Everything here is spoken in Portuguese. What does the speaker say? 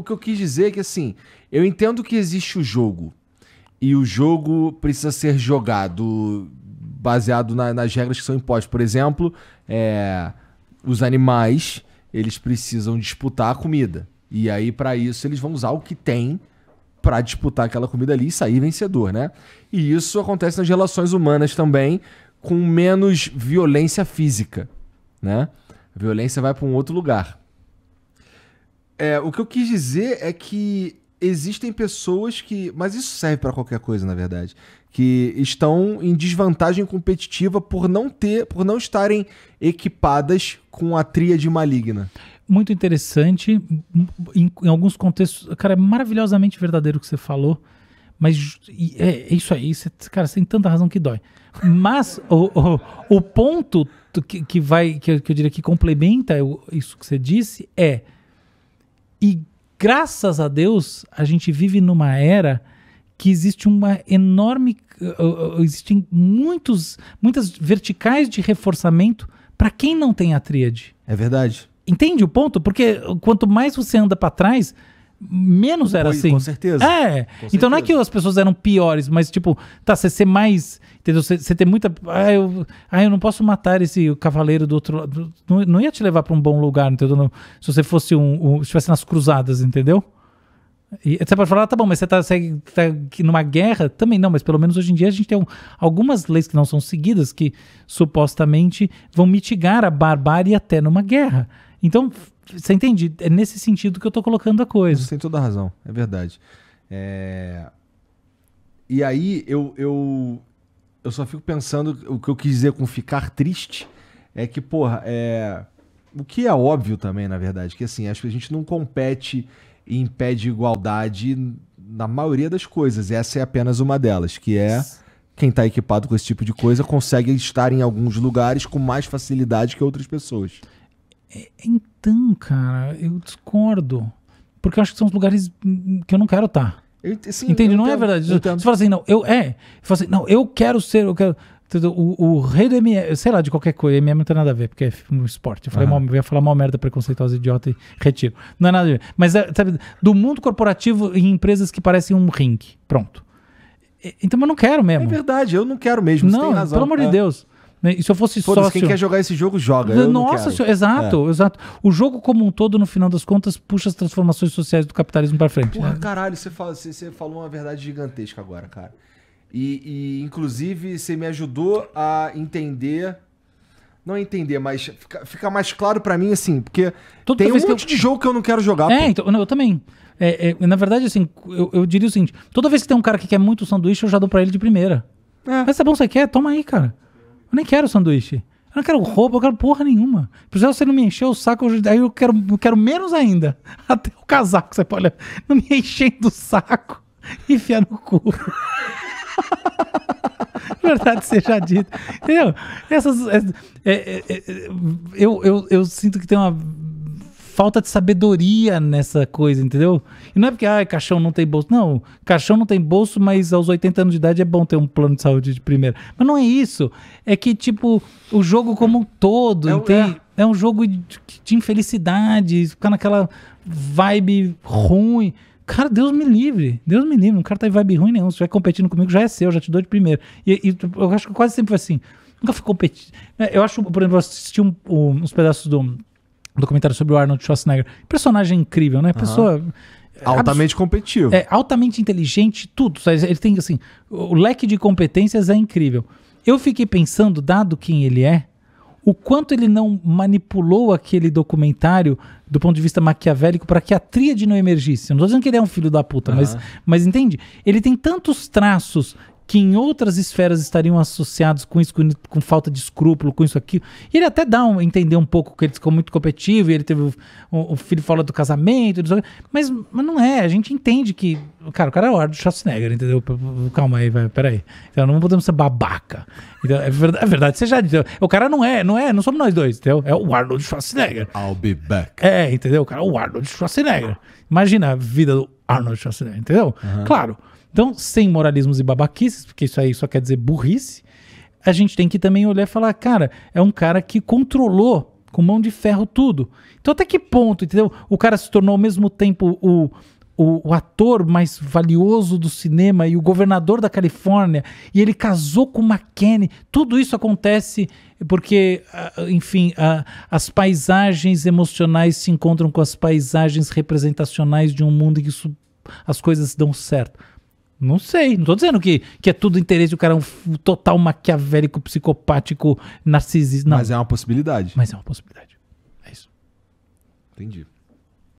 o que eu quis dizer é que, assim, eu entendo que existe o jogo. E o jogo precisa ser jogado baseado na, nas regras que são impostas. Por exemplo, é, os animais, eles precisam disputar a comida. E aí, para isso, eles vão usar o que tem para disputar aquela comida ali e sair vencedor, né? E isso acontece nas relações humanas também, com menos violência física, né? A violência vai para um outro lugar. É, o que eu quis dizer é que existem pessoas que. Mas isso serve para qualquer coisa, na verdade. Que estão em desvantagem competitiva por não ter, por não estarem equipadas com a tríade maligna. Muito interessante. Em, em alguns contextos, cara, é maravilhosamente verdadeiro o que você falou. Mas é, é isso aí, você, cara, você tem tanta razão que dói. Mas o, o, o, ponto que, que vai, que, que eu diria que complementa isso que você disse é e graças a Deus, a gente vive numa era que existe uma enorme. Eh, eh, eh, existem muitos, muitas verticais de reforçamento para quem não tem a tríade. É verdade. Entende o ponto? Porque quanto mais você anda para trás, menos era Foi, assim. Com certeza. É. Com então certeza. não é que as pessoas eram piores, mas tipo, tá, você ser mais. Entendeu? Você, ter muita. Ah eu, ah, eu não posso matar esse cavaleiro do outro lado. Não, não ia te levar para um bom lugar, entendeu? Não, se você fosse um, um. estivesse nas cruzadas, entendeu? E você pode falar, ah, tá bom, mas você tá, você tá numa guerra? Também não, mas pelo menos hoje em dia a gente tem um, algumas leis que não são seguidas que supostamente vão mitigar a barbárie até numa guerra. Então, você entende? É nesse sentido que eu estou colocando a coisa. Você tem toda a razão, é verdade. É... E aí eu, eu, eu só fico pensando, o que eu quis dizer com ficar triste é que, porra, é... o que é óbvio também, na verdade, que assim, acho que a gente não compete em pé de igualdade na maioria das coisas. E essa é apenas uma delas, que é quem está equipado com esse tipo de coisa consegue estar em alguns lugares com mais facilidade que outras pessoas. É, é então, cara, eu discordo. Porque eu acho que são os lugares que eu não quero estar. Tá. Entende? Não é entendo, é verdade. Entendo. Você fala assim, não, eu é. Fala assim, não, eu quero ser, eu quero. O, o rei do MM, sei lá, de qualquer coisa, MM não tem nada a ver, porque é um esporte. Eu, falei uhum. mal, eu ia falar mal merda preconceituosa, idiota e retiro. Não é nada a ver. Mas, é, sabe, do mundo corporativo em empresas que parecem um ringue. Pronto. Então, eu não quero mesmo. É verdade, eu não quero mesmo. Não, pelo amor de tá? Deus. Né? E se eu fosse Foda sócio... quem quer jogar esse jogo, joga. Eu Nossa, exato, é. exato. O jogo como um todo, no final das contas, puxa as transformações sociais do capitalismo para frente. Porra, né? caralho, você, fala, você, você falou uma verdade gigantesca agora, cara. E, e, inclusive, você me ajudou a entender. Não entender, mas fica, fica mais claro para mim, assim, porque Toda tem um monte eu... de jogo que eu não quero jogar. É, então, eu também. É, é, na verdade, assim, eu, eu, diria o seguinte: toda vez que tem um cara que quer muito sanduíche, eu já dou pra ele de primeira. É. Mas tá bom, você quer? Toma aí, cara. Eu nem quero sanduíche. Eu não quero roupa, eu quero porra nenhuma. Se você não me encher o saco, aí eu quero, eu quero menos ainda. Até o casaco, você pode. Não me enchendo do saco e enfiar no cu. Verdade seja dita. Entendeu? Essas. É, é, é, eu, eu, eu sinto que tem uma falta de sabedoria nessa coisa, entendeu? E não é porque, ah, caixão não tem bolso. Não, caixão não tem bolso, mas aos 80 anos de idade é bom ter um plano de saúde de primeira. Mas não é isso. É que, tipo, o jogo como um todo, é, entende? É. é um jogo de, de infelicidade, ficar naquela vibe ruim. Cara, Deus me livre. Deus me livre. cara tá em vibe ruim nenhum. Se estiver competindo comigo, já é seu, já te dou de primeiro. E, e tipo, eu acho que quase sempre foi assim. Nunca fui competir. Né? Eu acho, por exemplo, eu assisti um, um, uns pedaços do um documentário sobre o Arnold Schwarzenegger. Personagem incrível, né? Pessoa. Uhum. Altamente competitivo. É, altamente inteligente, tudo. Ele tem, assim, o leque de competências é incrível. Eu fiquei pensando, dado quem ele é, o quanto ele não manipulou aquele documentário do ponto de vista maquiavélico para que a tríade não emergisse. Não estou dizendo que ele é um filho da puta, uhum. mas, mas entende? Ele tem tantos traços que em outras esferas estariam associados com isso, com, com falta de escrúpulo, com isso aqui. E ele até dá um, entender um pouco que ele ficou muito competitivo, e ele teve o, o, filho fala do casamento, mas, mas não é, a gente entende que, cara, o cara é o Arnold Schwarzenegger, entendeu? Calma aí, vai, peraí. Então não podemos ser babaca. Então, é verdade, é verdade você já entendeu? O cara não é, não é, não somos nós dois, entendeu? É o Arnold Schwarzenegger. I'll be back. É, entendeu? O cara é o Arnold Schwarzenegger. Imagina a vida do Arnold Schwarzenegger, entendeu? Uhum. Claro. Então, sem moralismos e babaquices, porque isso aí só quer dizer burrice, a gente tem que também olhar e falar, cara, é um cara que controlou com mão de ferro tudo. Então, até que ponto, entendeu? O cara se tornou ao mesmo tempo o, o, o, ator mais valioso do cinema e o governador da Califórnia, e ele casou com McKinney. Tudo isso acontece porque, ah, enfim, a, ah, as paisagens emocionais se encontram com as paisagens representacionais de um mundo em que isso, as coisas dão certo. Não sei, não tô dizendo que, que é tudo interesse, o cara é um total maquiavélico, psicopático, narcisista. Não. Mas é uma possibilidade. Mas é uma possibilidade. É isso. Entendi.